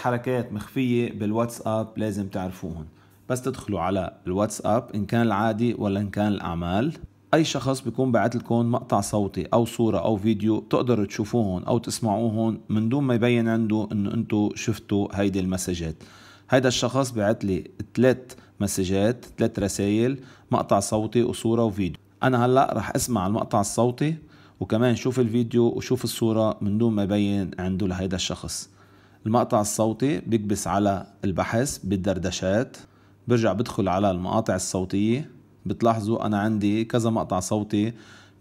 حركات مخفية بالواتساب لازم تعرفوهم بس تدخلوا على الواتساب إن كان العادي ولا إن كان الأعمال أي شخص بيكون بعت لكم مقطع صوتي أو صورة أو فيديو تقدروا تشوفوهن أو تسمعوهن من دون ما يبين عنده إنه أنتوا شفتوا هيدي المسجات هيدا الشخص بعت لي ثلاث مسجات ثلاث رسائل مقطع صوتي وصورة وفيديو أنا هلأ رح أسمع المقطع الصوتي وكمان شوف الفيديو وشوف الصورة من دون ما يبين عنده لهيدا الشخص المقطع الصوتي بكبس على البحث بالدردشات برجع بدخل على المقاطع الصوتية بتلاحظوا أنا عندي كذا مقطع صوتي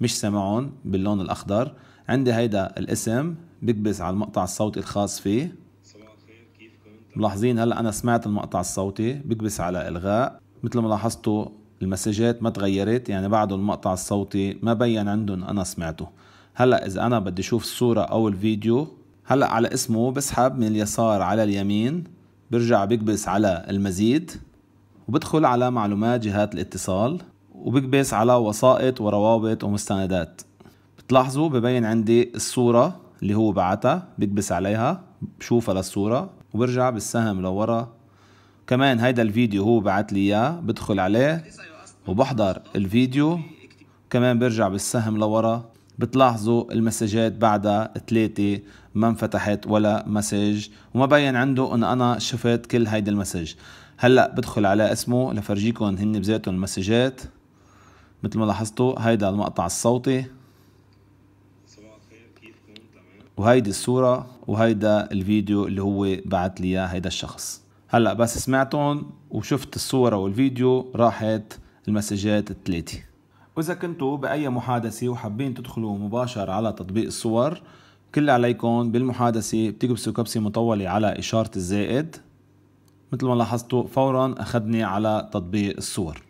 مش سامعهم باللون الأخضر عندي هيدا الاسم بكبس على المقطع الصوتي الخاص فيه ملاحظين هلا انا سمعت المقطع الصوتي بكبس على الغاء مثل ما لاحظتوا المسجات ما تغيرت يعني بعده المقطع الصوتي ما بين عندهم انا سمعته هلا اذا انا بدي اشوف الصوره او الفيديو هلا على اسمه بسحب من اليسار على اليمين برجع بكبس على المزيد وبدخل على معلومات جهات الاتصال وبكبس على وسائط وروابط ومستندات بتلاحظوا ببين عندي الصورة اللي هو بعتها بكبس عليها بشوفها للصورة وبرجع بالسهم لورا كمان هيدا الفيديو هو بعت لي اياه بدخل عليه وبحضر الفيديو كمان برجع بالسهم لورا بتلاحظوا المسجات بعدها ثلاثة ما انفتحت ولا مسج وما بين عنده ان انا شفت كل هيدي المسج هلا بدخل على اسمه لفرجيكم هن بذاتهم المسجات مثل ما لاحظتوا هيدا المقطع الصوتي وهيدي الصورة وهيدا الفيديو اللي هو بعت لي اياه هيدا الشخص هلا بس سمعتهم وشفت الصورة والفيديو راحت المسجات الثلاثة واذا كنتوا باي محادثه وحابين تدخلوا مباشر على تطبيق الصور كل عليكم بالمحادثه بتكبسوا كبسه مطوله على اشاره الزائد مثل ما لاحظتوا فورا اخذني على تطبيق الصور